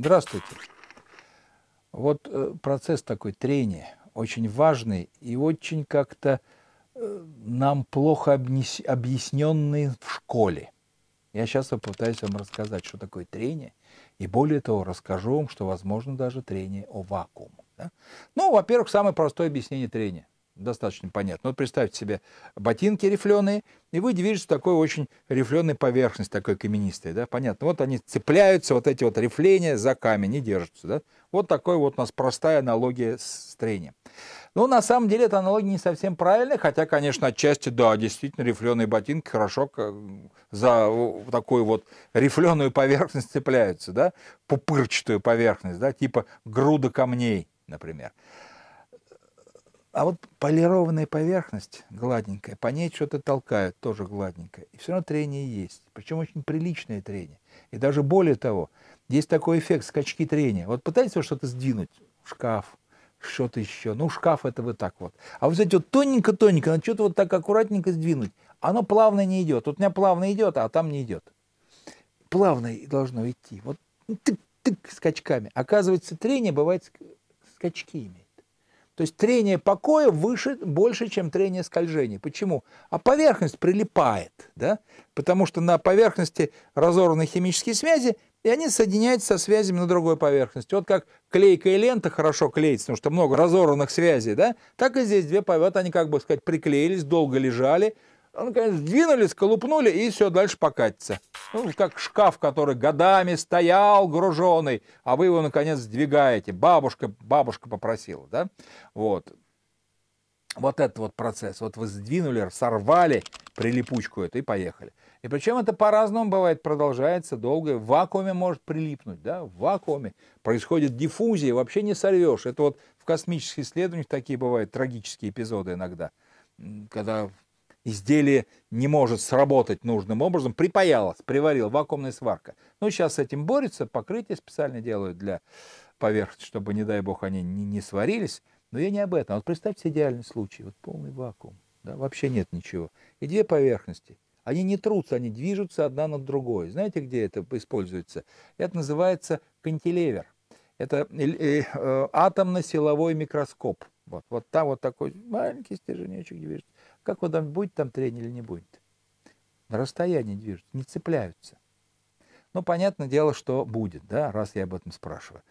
Здравствуйте. Вот э, процесс такой трения, очень важный и очень как-то э, нам плохо объясненный в школе. Я сейчас попытаюсь вам рассказать, что такое трение, и более того, расскажу вам, что возможно даже трение о вакуум. Да? Ну, во-первых, самое простое объяснение трения достаточно понятно. Вот представьте себе ботинки рифленые, и вы движетесь в такой очень рифленой поверхности, такой каменистой, да, понятно. Вот они цепляются, вот эти вот рифления за камень и держатся, да. Вот такой вот у нас простая аналогия с трением. Но ну, на самом деле эта аналогия не совсем правильная, хотя, конечно, отчасти, да, действительно, рифленые ботинки хорошо за такую вот рифленую поверхность цепляются, да, пупырчатую поверхность, да, типа груда камней, например. А вот полированная поверхность гладенькая, по ней что-то толкают, тоже гладненькая. И все равно трение есть. Причем очень приличное трение. И даже более того, есть такой эффект скачки трения. Вот пытайтесь вы что-то сдвинуть, шкаф, что-то еще. Ну, шкаф это вот так вот. А вот эти вот тоненько-тоненько, надо что-то вот так аккуратненько сдвинуть. Оно плавно не идет. Вот у меня плавно идет, а там не идет. Плавно должно идти. Вот ну, тык-тык скачками. Оказывается, трение бывает скачками. То есть трение покоя выше, больше, чем трение скольжения. Почему? А поверхность прилипает, да? потому что на поверхности разорваны химические связи, и они соединяются со связями на другой поверхности. Вот как клейкая лента хорошо клеится, потому что много разорванных связей, да? так и здесь две поверхности, они как бы сказать приклеились, долго лежали, а, ну, конечно, двинулись, колупнули, и все, дальше покатится. Ну, как шкаф, который годами стоял груженный, а вы его, наконец, сдвигаете. Бабушка, бабушка попросила, да? Вот. Вот этот вот процесс. Вот вы сдвинули, сорвали прилипучку эту и поехали. И причем это по-разному бывает, продолжается долго. В вакууме может прилипнуть, да, в вакууме. Происходит диффузия, вообще не сорвешь. Это вот в космических исследованиях такие бывают трагические эпизоды иногда. Когда изделие не может сработать нужным образом, припаялось, приварил, вакуумная сварка. Ну, сейчас с этим борется покрытие специально делают для поверхности, чтобы, не дай бог, они не, не сварились. Но я не об этом. А вот представьте идеальный случай, вот полный вакуум, да, вообще нет ничего. И две поверхности, они не трутся, они движутся одна над другой. Знаете, где это используется? Это называется кантилевер. Это э, э, э, атомно-силовой микроскоп. Вот, вот там вот такой маленький стерженечек движется. Как он там будет там тренер или не будет? На расстоянии движутся, не цепляются. Но понятное дело, что будет, да, раз я об этом спрашиваю.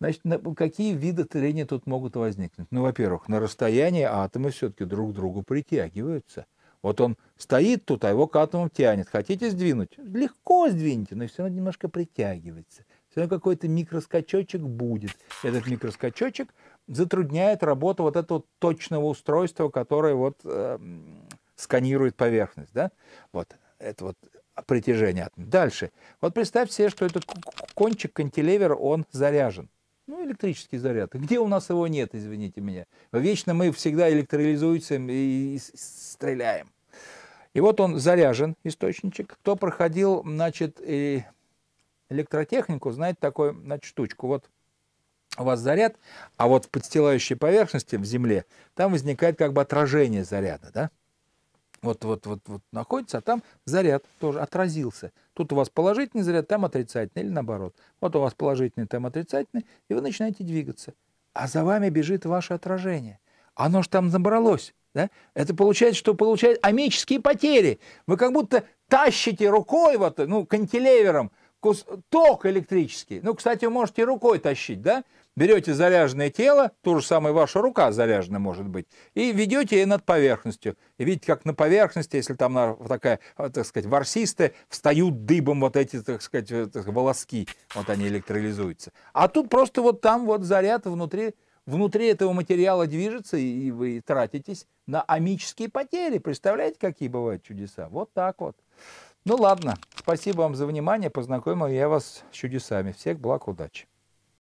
Значит, на, какие виды трения тут могут возникнуть? Ну, во-первых, на расстоянии атомы все-таки друг к другу притягиваются. Вот он стоит тут, а его к атомам тянет. Хотите сдвинуть? Легко сдвинете, но все равно немножко притягивается. Все равно какой-то микроскачочек будет. Этот микроскачочек затрудняет работу вот этого точного устройства, которое вот э, сканирует поверхность, да? Вот это вот притяжение атома. Дальше. Вот представьте себе, что этот кончик кантилевера, он заряжен. Ну, электрический заряд. Где у нас его нет, извините меня? Вечно мы всегда электролизуемся и стреляем. И вот он заряжен, источничек. Кто проходил, значит, электротехнику, знает такую значит, штучку. Вот у вас заряд, а вот в подстилающей поверхности, в земле, там возникает как бы отражение заряда, да? Вот, вот, вот, вот находится, а там заряд тоже отразился. Тут у вас положительный заряд, там отрицательный, или наоборот. Вот у вас положительный, там отрицательный, и вы начинаете двигаться. А за вами бежит ваше отражение. Оно же там набралось. Да? Это получается, что получает амические потери. Вы как будто тащите рукой, вот, ну, кантилевером – ток электрический. Ну, кстати, вы можете рукой тащить, да? Берете заряженное тело, то же самое ваша рука заряжена может быть, и ведете ее над поверхностью. И видите, как на поверхности, если там она такая, так сказать, ворсистая, встают дыбом вот эти, э, так сказать, волоски, вот они электролизуются. А тут просто вот там вот заряд внутри, внутри этого материала движется, и вы тратитесь на амические потери. Представляете, какие бывают чудеса? Вот так вот. Ну ладно, спасибо вам за внимание, познакомил я вас с чудесами. Всех благ, удачи!